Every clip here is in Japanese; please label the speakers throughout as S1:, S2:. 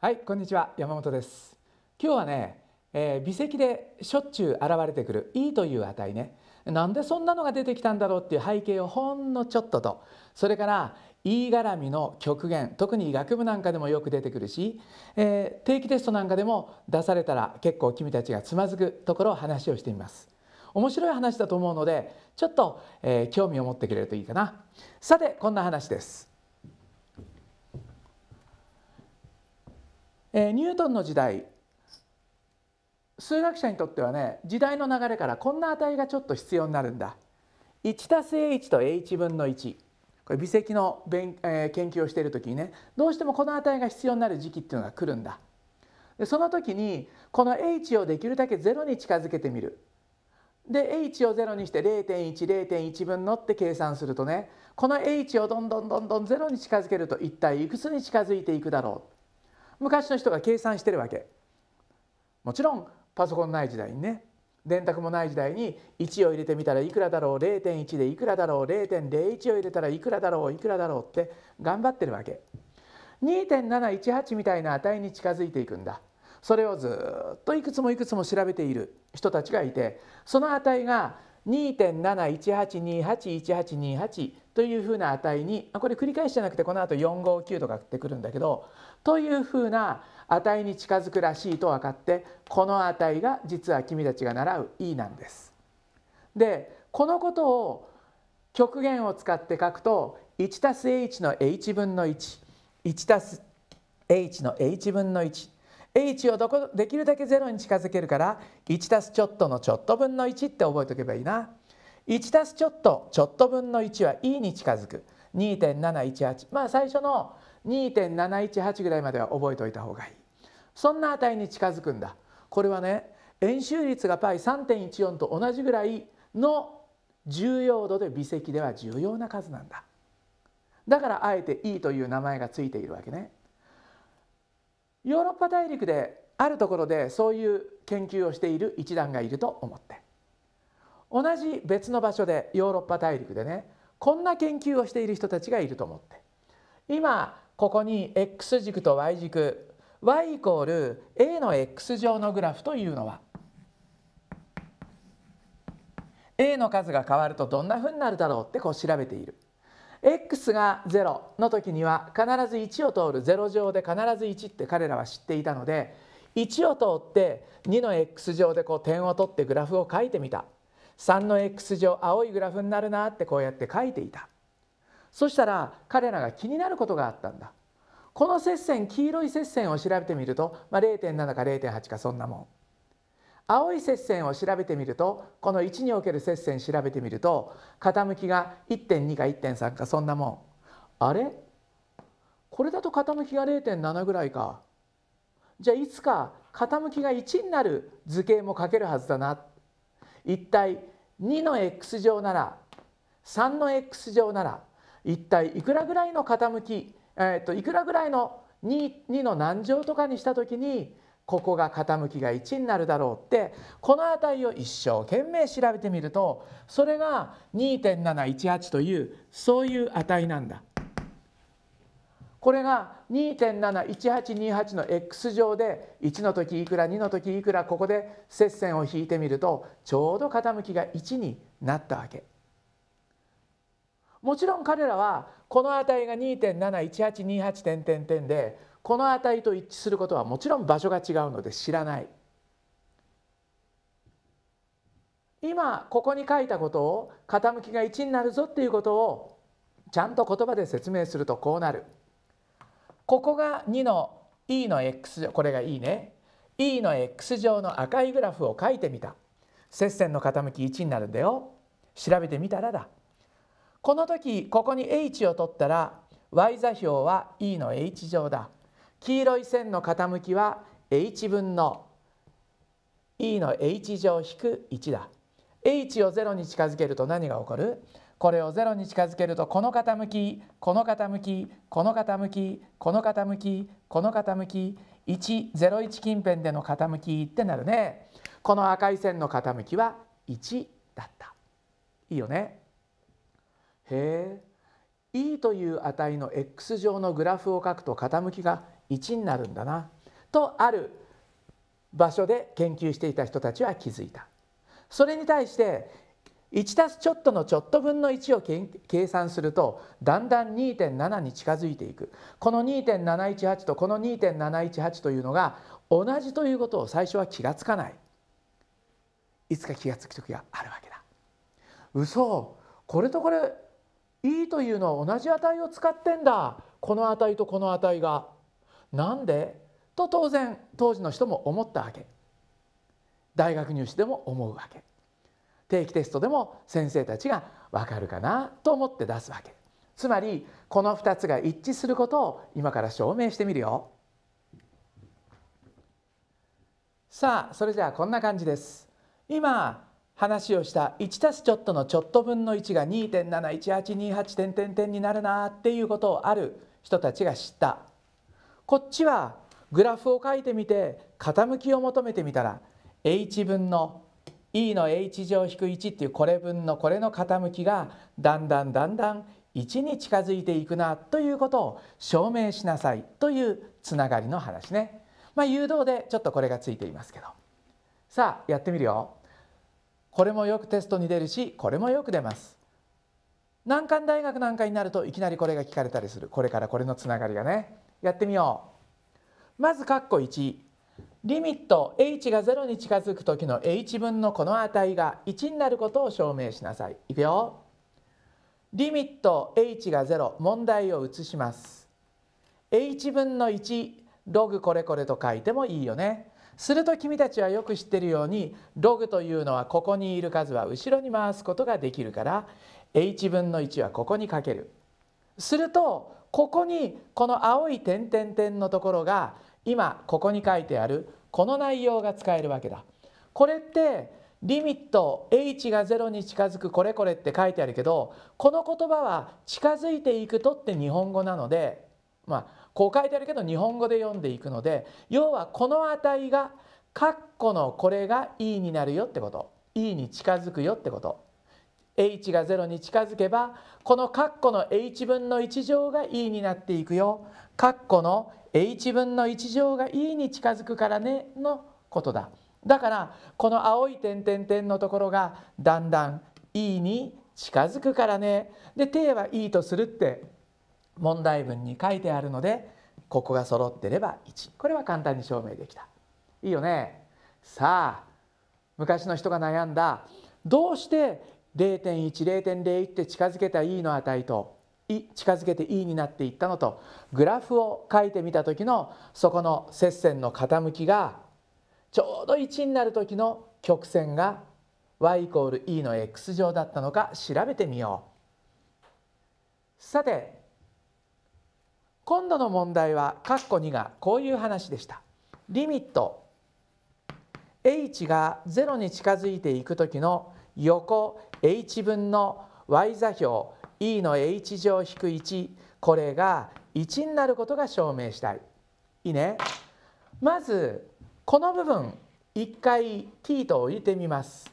S1: はいこんにちは山本です今日はね、えー、微積でしょっちゅう現れてくる E という値ねなんでそんなのが出てきたんだろうっていう背景をほんのちょっととそれから E 絡みの極限特に医学部なんかでもよく出てくるし、えー、定期テストなんかでも出されたら結構君たちがつまずくところを話をしてみます面白い話だと思うのでちょっと、えー、興味を持ってくれるといいかなさてこんな話ですえー、ニュートンの時代数学者にとってはね時代の流れからこんな値がちょっと必要になるんだ。1たす h と分の1これ微積の勉、えー、研究をしている時にねどうしてもこの値が必要になる時期っていうのが来るんだ。でその時にこの h をできるだけ0に近づけてみる。で h を0にして0.10.1分のって計算するとねこの h をどんどんどんどん0に近づけると一体いくつに近づいていくだろう昔の人が計算してるわけもちろんパソコンない時代にね電卓もない時代に1を入れてみたらいくらだろう0.1でいくらだろう0.01を入れたらいくらだろういくらだろうって頑張ってるわけ2.718みたいな値に近づいていくんだそれをずっといくつもいくつも調べている人たちがいてその値が2 7 1 8 2 8 1 8 2 8というふうな値にこれ繰り返しじゃなくてこの後459とかってくるんだけどというふうな値に近づくらしいと分かってこの値が実は君たちが習う E なんです。でこのことを極限を使って書くと 1+h の h 分の 11+h の h 分の1 h をどこできるだけ0に近づけるから1すちょっとのちょっと分の1って覚えておけばいいな。1すちょっとちょっと分の1は e に近づく2.718まあ最初の2.718ぐらいまでは覚えておいた方がいいそんな値に近づくんだこれはね円周率が π3.14 と同じぐらいの重要度で微積では重要な数なんだだからあえて e という名前がついているわけねヨーロッパ大陸であるところでそういう研究をしている一団がいると思って同じ別の場所でヨーロッパ大陸でねこんな研究をしている人たちがいると思って今ここに x 軸と y 軸 y イコール a の x 乗のグラフというのは a の数が変わるとどんなふうになるだろうってこう調べている。x が0の時には必ず1を通る0乗で必ず1って彼らは知っていたので1を通って2の x 乗でこう点を取ってグラフを書いてみた3の x 乗青いグラフになるなってこうやって書いていたそしたら彼らが気になることがあったんだこの接線黄色い接線を調べてみると、まあ、0.7か0.8かそんなもん青い接線を調べてみるとこの1における接線調べてみると傾きが1.2か1.3かそんなもんあれこれだと傾きが0.7ぐらいかじゃあいつか傾きが1になる図形も書けるはずだな一体2の x 乗なら3の x 乗なら一体いくらぐらいの傾き、えー、といくらぐらいの 2, 2の何乗とかにした時にここが傾きが1になるだろうってこの値を一生懸命調べてみるとそれが2.718というそういう値なんだ。これが2.71828の x 乗で1の時いくら2の時いくらここで接線を引いてみるとちょうど傾きが1になったわけ。もちろん彼らはこの値が2.71828点点点でこの値と一致することはもちろん場所が違うので知らない今ここに書いたことを傾きが1になるぞっていうことをちゃんと言葉で説明するとこうなるここが2の e の x 乗これがいいね e の x 乗の赤いグラフを書いてみた接線の傾き1になるんだよ調べてみたらだこの時ここに h を取ったら y 座標は e の h 乗だ黄色い線の傾きは h 分の e の h 乗引く1だ h を0に近づけると何が起こるこれを0に近づけるとこの傾きこの傾きこの傾きこの傾きこの傾き101近辺での傾きってなるねこの赤い線の傾きは1だったいいよねへえ e という値の x 上のグラフを書くと傾きが1になるんだなとある場所で研究していた人たちは気づいたそれに対して1すちょっとのちょっと分の1を計算するとだんだん2.7に近づいていくこの2.718とこの2.718というのが同じということを最初は気が付かないいつか気が付く時があるわけだ嘘これとこれ E というのは同じ値を使ってんだこの値とこの値がなんでと当然当時の人も思ったわけ大学入試でも思うわけ定期テストでも先生たちが分かるかなと思って出すわけつまりこの2つが一致することを今から証明してみるよさあそれじゃあこんな感じです今話をした1たすちょっとのちょっと分の1が2.71828点点点になるなっていうことをある人たちが知ったこっちはグラフを書いてみて傾きを求めてみたら h 分の e の h 乗引く1っていうこれ分のこれの傾きがだんだんだんだん1に近づいていくなということを証明しなさいというつながりの話ね。まあ、誘導でちょっとこれがついていますけど。さあやってみるよ。これもよくテストに出るしこれもよく出ます。難関大学なんかになるといきなりこれが聞かれたりするこれからこれのつながりがねやってみようまず括弧1リミット h が0に近づく時の h 分のこの値が1になることを証明しなさいいくよリミット h が0問題を移します h 分の1ログこれこれと書いてもいいよねすると君たちはよく知ってるようにログというのはここにいる数は後ろに回すことができるから h 分の1はここにかけるするとここにこの青い点々のところが今ここに書いてあるこの内容が使えるわけだ。これってリミット h が0に近づくこれこれって書いてあるけどこの言葉は近づいていくとって日本語なのでまあこう書いてあるけど日本語で読んでいくので要はこの値が括弧のこれが E になるよってこと E に近づくよってこと H が0に近づけばこの括弧の H 分の1乗が E になっていくよ括弧の H 分の1乗が E に近づくからねのことだだからこの青い点点点のところがだんだん E に近づくからねで定は E とするって問題文に書いてあるのでここが揃ってれば1これは簡単に証明できたいいよねさあ昔の人が悩んだどうして0.10.01って近づけた e の値と近づけて e になっていったのとグラフを書いてみた時のそこの接線の傾きがちょうど1になる時の曲線が y=e の x 乗だったのか調べてみよう。さて今度の問題は括弧2がこういう話でした。リミット h が0に近づいていく時の横 h 分の y 座標 e の h 乗 -1 これが1になることが証明したい。いいね。まずこの部分1回 t と置いてみます。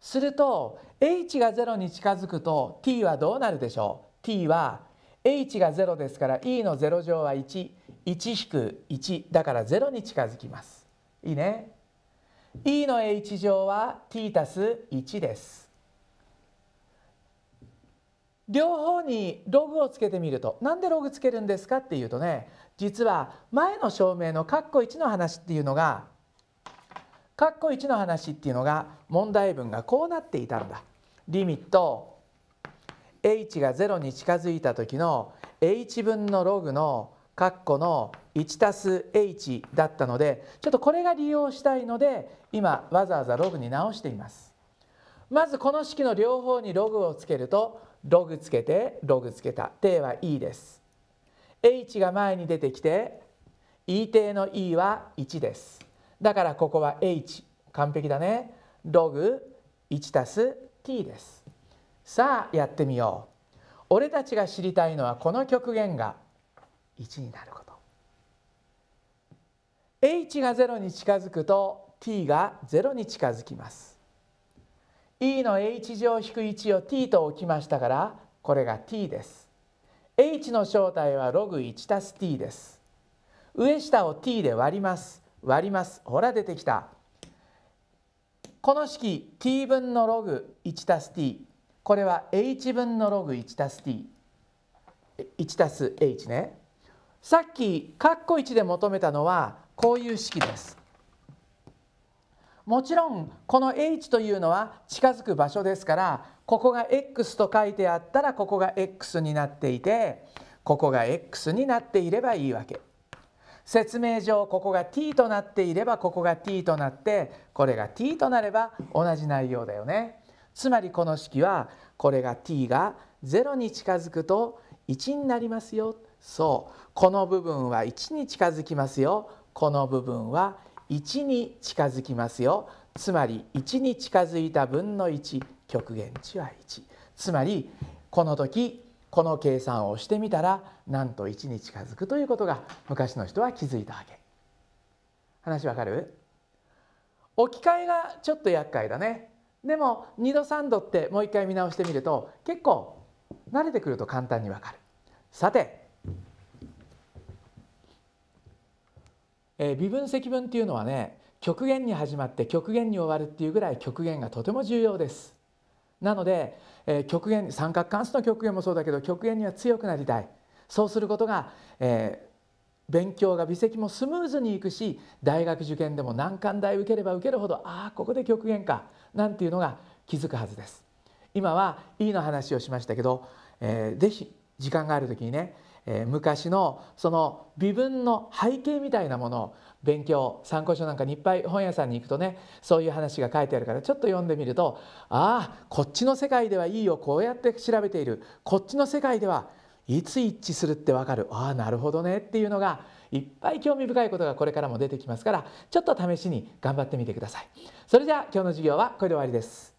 S1: すると h が0に近づくと t はどうなるでしょう t は h が0ですから e の0乗は11引く1だから0に近づきますいいね e の h 乗は t たす1です両方にログをつけてみるとなんでログつけるんですかっていうとね実は前の証明の括弧1の話っていうのが括弧1の話っていうのが問題文がこうなっていたんだ。リミット h が0に近づいた時の h 分のログの括弧の1たす h だったのでちょっとこれが利用したいので今わざわざログに直しています。まずこの式の両方にログをつけるとログつけてログつけた定は e です。h が前に出てきて e 定の e は1です。だからここは h 完璧だね。ログ1たす t です。さあやってみよう俺たちが知りたいのはこの極限が1になること h が0に近づくと t が0に近づきます e の h 乗引く1を t と置きましたからこれが t です h の正体はログ1たす t です上下を t で割ります割りますほら出てきたこの式 t 分のログ1たす t これは h 分のログ1す t 1す h ねさっき括弧1で求めたのはこういう式ですもちろんこの h というのは近づく場所ですからここが x と書いてあったらここが x になっていてここが x になっていればいいわけ説明上ここが t となっていればここが t となってこれが t となれば同じ内容だよね。つまりこの式はこれが t が0に近づくと1になりますよそうこの部分は1に近づきますよこの部分は1に近づきますよつまり1に近づいた分の1極限値は1つまりこの時この計算をしてみたらなんと1に近づくということが昔の人は気づいたわけ話わかる置き換えがちょっと厄介だねでも2度3度ってもう一回見直してみると結構慣れてくると簡単にわかる。さて、えー、微分積分っていうのはね極限に始まって極限に終わるっていうぐらい極限がとても重要です。なので、えー、極限三角関数の極限もそうだけど極限には強くなりたいそうすることが、えー、勉強が微積もスムーズにいくし大学受験でも難関大受ければ受けるほどああここで極限かなんていうのが気づくはずです今は E の話をしましたけど、えー、ぜひ時間がある時にね、えー、昔のその微分の背景みたいなものを勉強参考書なんかにいっぱい本屋さんに行くとねそういう話が書いてあるからちょっと読んでみるとああこっちの世界ではいいをこうやって調べているこっちの世界ではいつ一致するってわかるああなるほどねっていうのがいっぱい興味深いことがこれからも出てきますからちょっと試しに頑張ってみてください。それじゃあ今日の授業はこれで終わりです。